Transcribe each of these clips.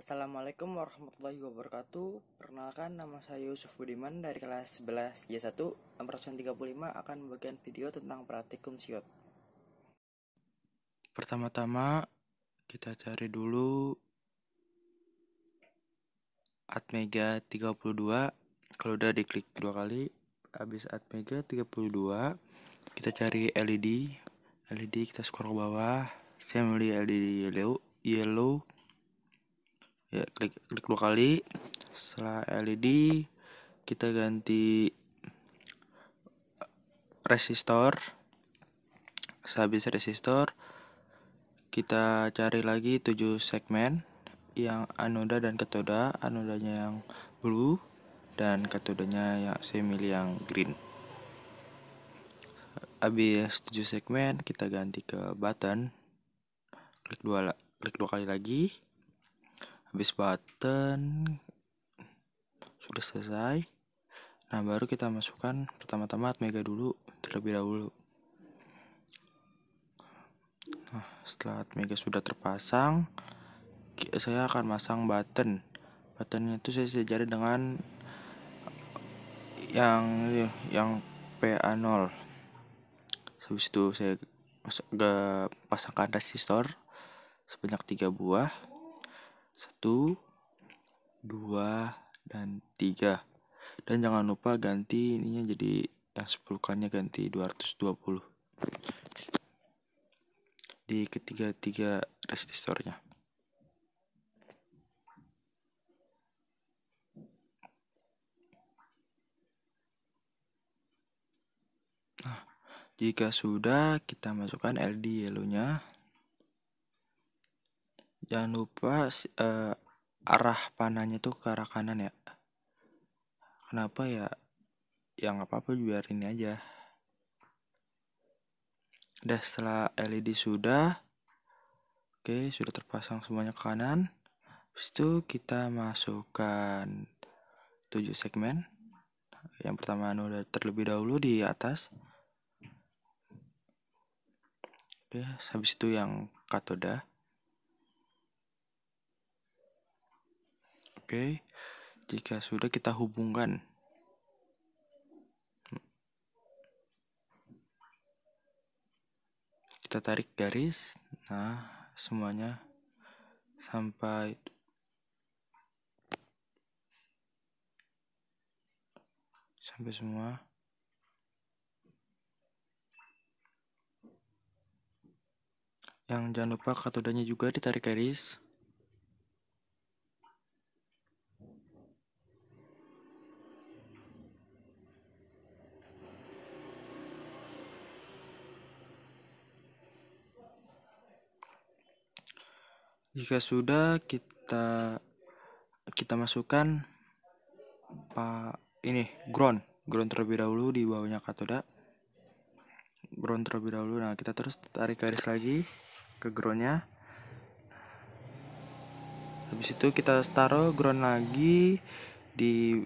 Assalamualaikum warahmatullahi wabarakatuh Perkenalkan nama saya Yusuf Budiman dari kelas 11 J1 Ampersand 35 akan membagikan video tentang praktikum siot Pertama-tama kita cari dulu Atmega 32 Kalau udah diklik dua kali Habis Atmega 32 Kita cari LED LED kita scroll ke bawah Saya melihat LED yellow, yellow ya klik klik dua kali setelah LED kita ganti resistor sehabis resistor kita cari lagi tujuh segmen yang anoda dan katoda anodanya yang blue dan katodanya yang saya yang green habis tujuh segmen kita ganti ke button klik dua klik dua kali lagi habis button sudah selesai nah baru kita masukkan pertama-tama Atmega dulu terlebih dahulu nah setelah Atmega sudah terpasang saya akan masang button buttonnya itu saya sejajar dengan yang yang PA0 habis itu saya agak pasangkan resistor sebanyak tiga buah satu, dua dan tiga Dan jangan lupa ganti ininya jadi yang kannya ganti 220. Di ketiga-tiga resistornya. Nah, jika sudah kita masukkan LD yellownya jangan lupa uh, arah panahnya tuh ke arah kanan ya kenapa ya yang nggak apa-apa ini aja udah setelah LED sudah oke sudah terpasang semuanya ke kanan Habis itu kita masukkan 7 segmen yang pertama anu, udah terlebih dahulu di atas oke habis itu yang katoda Oke, jika sudah kita hubungkan. Kita tarik garis. Nah, semuanya sampai sampai semua yang jangan lupa katodanya juga ditarik garis Jika sudah kita kita masukkan pak ini ground ground terlebih dahulu di bawahnya katoda ground terlebih dahulu nah kita terus tarik garis lagi ke groundnya habis itu kita taruh ground lagi di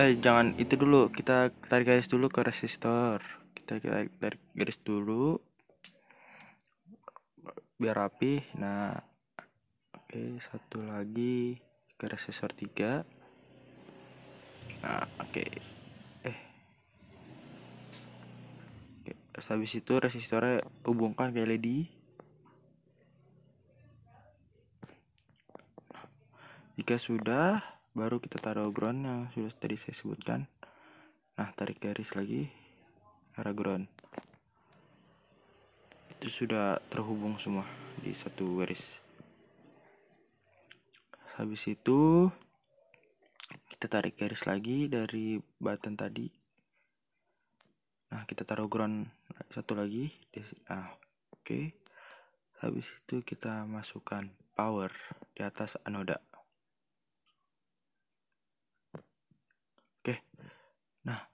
eh jangan itu dulu kita tarik garis dulu ke resistor kita, kita tarik garis dulu biar rapi nah oke okay, satu lagi garis sensor 3 nah oke eh okay. habis itu resistornya hubungkan ke LED jika sudah baru kita taruh ground yang sudah tadi saya sebutkan nah tarik garis lagi arah ground itu sudah terhubung semua di satu garis. habis itu kita tarik garis lagi dari button tadi nah kita taruh ground satu lagi ah oke okay. habis itu kita masukkan power di atas anoda oke okay. nah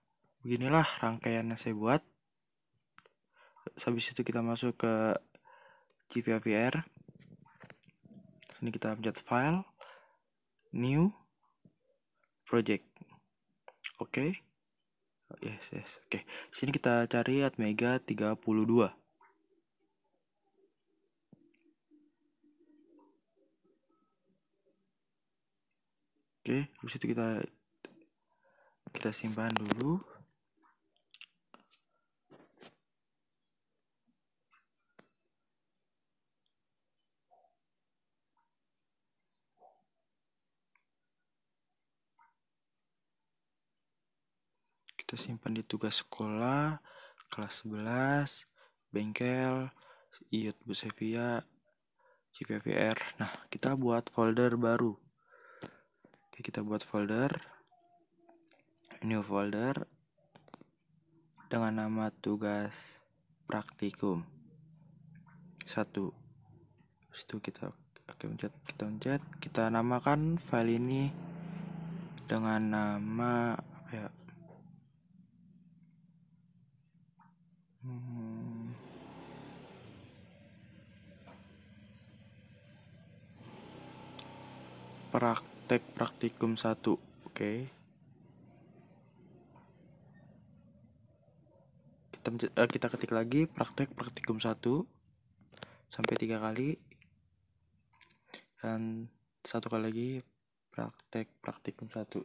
beginilah rangkaian yang saya buat habis itu kita masuk ke GVVR sini kita update file new project oke okay. yes yes oke okay. sini kita cari atmega 32 Oke, okay, habis itu kita kita simpan dulu kita simpan di tugas sekolah kelas 11 bengkel iot busevia CVVR nah kita buat folder baru Oke, kita buat folder new folder dengan nama tugas praktikum satu itu kita oke pencet kita pencet kita namakan file ini dengan nama praktek praktikum satu, oke okay. kita, eh, kita ketik lagi praktek praktikum satu sampai tiga kali dan satu kali lagi praktek praktikum satu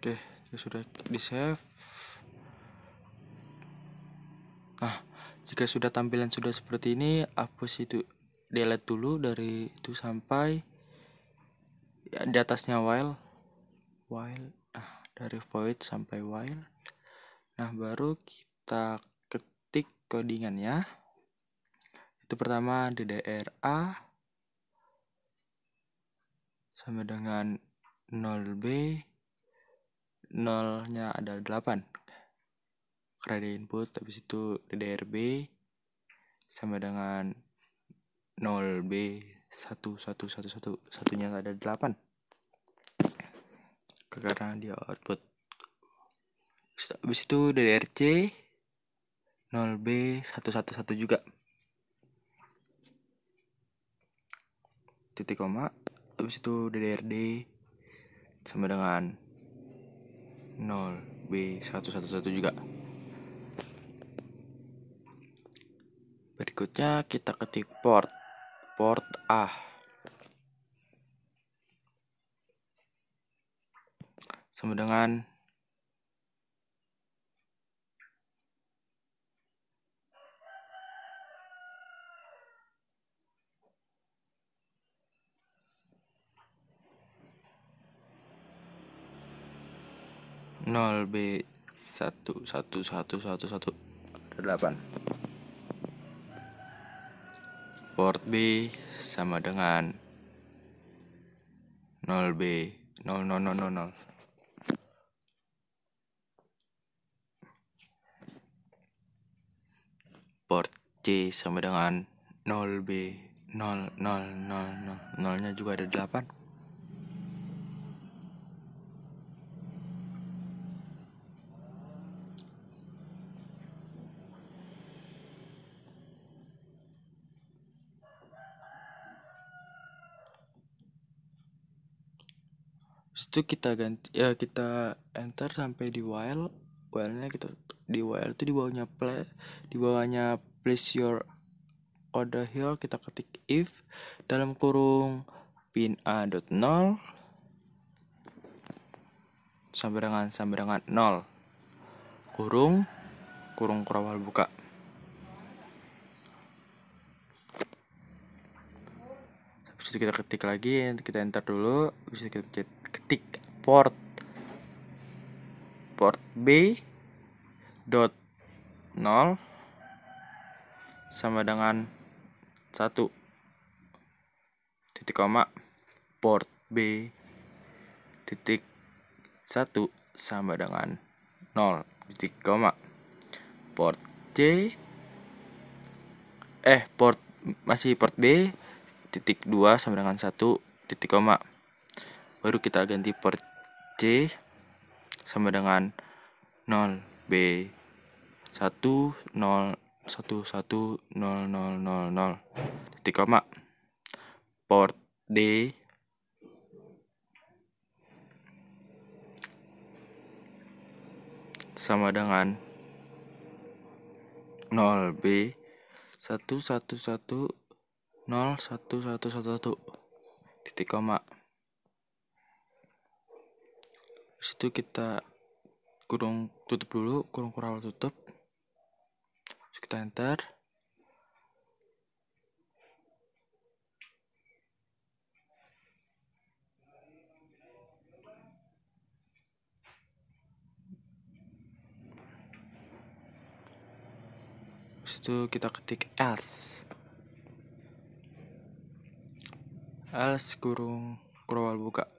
Oke, okay, ya sudah di save. Nah, jika sudah tampilan sudah seperti ini, hapus itu delete dulu dari itu sampai ya, di atasnya while while nah dari void sampai while nah baru kita ketik codingannya itu pertama a sama dengan 0B 0 nya ada 8 Rada Input habis itu DDRB sama dengan 0B 1 satunya ada 8 karena dia output habis itu DDRC 0B 111 juga titik koma habis itu DDRD sama dengan 0B111 juga Berikutnya kita ketik port. Port A. Sama dengan nol b satu satu satu satu satu delapan Port B sama dengan 0B 0 0 0 0 0 Port C sama dengan 0B 0 0 0 0 0 nya juga ada 8 itu kita ganti ya kita enter sampai di while while-nya kita di while itu di bawahnya play di bawahnya place your order here kita ketik if dalam kurung pin a dot nol sama dengan sampai dengan nol kurung kurung kurawal buka habis kita ketik lagi kita enter dulu bisa kita pencet titik port port B dot 0 sama dengan 1 titik koma port B titik 1 sama dengan 0 titik koma port C eh port masih port B titik 2 sama dengan 1 titik koma baru kita ganti per C sama dengan 0 B 1 0 1 1 0 0 0 0 titik koma port D sama dengan 0B 1 1 1 1 1 0 1 titik koma situ kita kurung tutup dulu kurung kurawal tutup terus kita enter Habis itu kita ketik else. Else kurung kurawal buka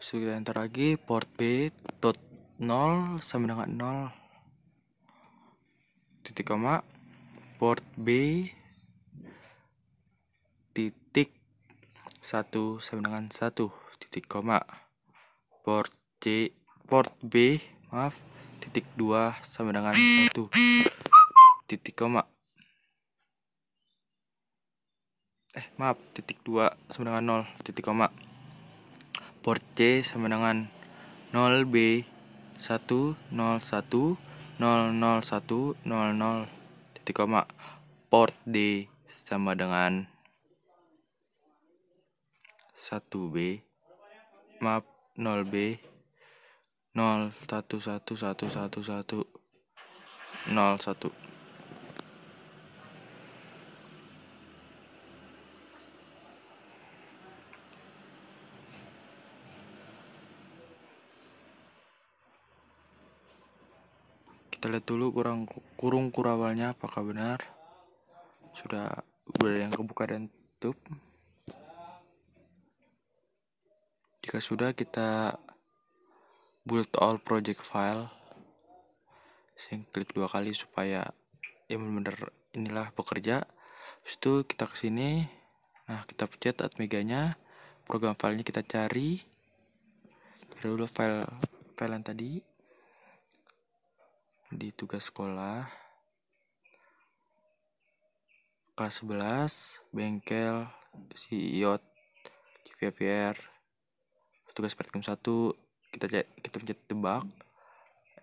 kita enter lagi port B dot 0 sama dengan 0 titik koma port B titik 1 sama dengan 1 titik koma port C port B maaf titik 2 sama dengan 1 titik koma eh maaf titik 2 sama dengan 0 titik koma port C sama dengan 0B satu nol nol titik koma port D sama dengan 1B maaf 0B nol satu kita lihat dulu kurang kurung kurawalnya apakah benar sudah berada yang kebuka dan tutup jika sudah kita build all project file sing klik dua kali supaya ya benar inilah bekerja Habis itu kita kesini nah kita pencet atmeganya program filenya kita cari dari dulu file file yang tadi di tugas sekolah. Kelas 11, bengkel, si iot, CVVR, tugas praktikum satu kita kita pencet tebak,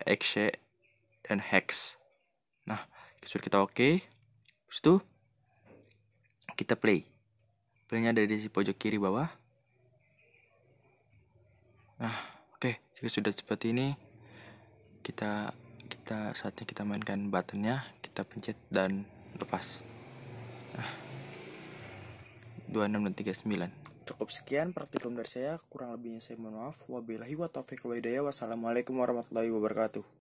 XC dan hex. Nah, sudah kita oke. Okay. itu kita play. Playnya ada di si pojok kiri bawah. Nah, oke, okay. jika sudah seperti ini, kita kita saatnya kita mainkan buttonnya kita pencet dan lepas nah, 26 dan 39 cukup sekian praktikum dari saya kurang lebihnya saya mohon maaf wabillahi wa taufiq wa hidayah wassalamualaikum warahmatullahi wabarakatuh